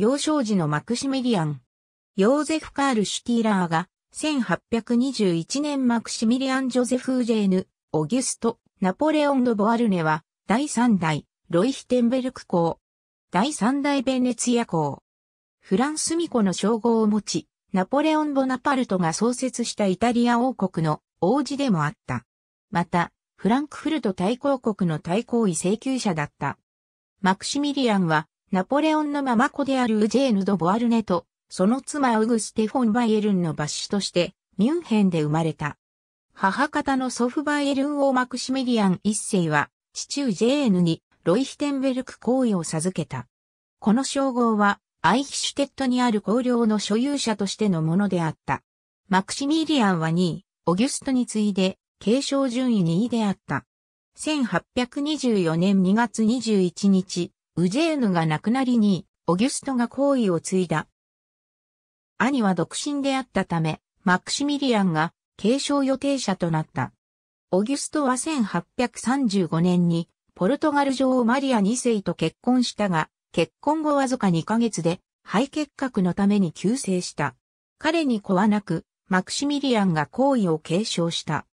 幼少時のマクシミリアン。ヨーゼフ・カール・シュティーラーが、1821年マクシミリアン・ジョゼフ・ジェーヌ、オギュスト、ナポレオン・ド・ボアルネは、第3代、ロイヒテンベルク公。第3代ベネツィア公。フランスミコの称号を持ち、ナポレオン・ボナパルトが創設したイタリア王国の王子でもあった。また、フランクフルト大公国の大公位請求者だった。マクシミリアンは、ナポレオンのママ子であるウジェーヌ・ド・ボアルネと、その妻ウグステ・フォン・バイエルンのバッシュとして、ミュンヘンで生まれた。母方の祖父バイエルン王マクシミリアン一世は、父ウジェーヌにロイヒテンベルク公位を授けた。この称号は、アイヒシュテットにある公領の所有者としてのものであった。マクシミリアンは2位、オギュストに次いで、継承順位2位であった。1824年2月21日、ウジェーヌが亡くなりに、オギュストが皇位を継いだ。兄は独身であったため、マクシミリアンが継承予定者となった。オギュストは1835年にポルトガル女王マリア2世と結婚したが、結婚後わずか2ヶ月で肺結核のために急逝した。彼に子はなく、マクシミリアンが皇位を継承した。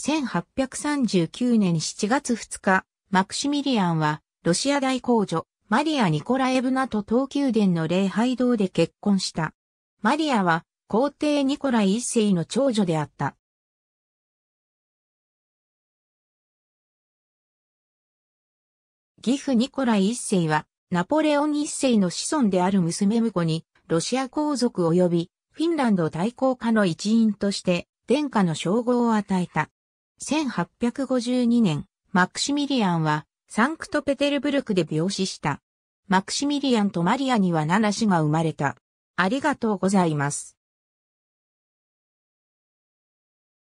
1839年7月2日、マクシミリアンはロシア大公女、マリア・ニコラエブナと東宮殿の礼拝堂で結婚した。マリアは、皇帝ニコライ一世の長女であった。義父ニコライ一世は、ナポレオン一世の子孫である娘婿に、ロシア皇族及び、フィンランド大公家の一員として、殿下の称号を与えた。1852年、マクシミリアンは、サンクトペテルブルクで病死した。マクシミリアンとマリアには7子が生まれた。ありがとうございます。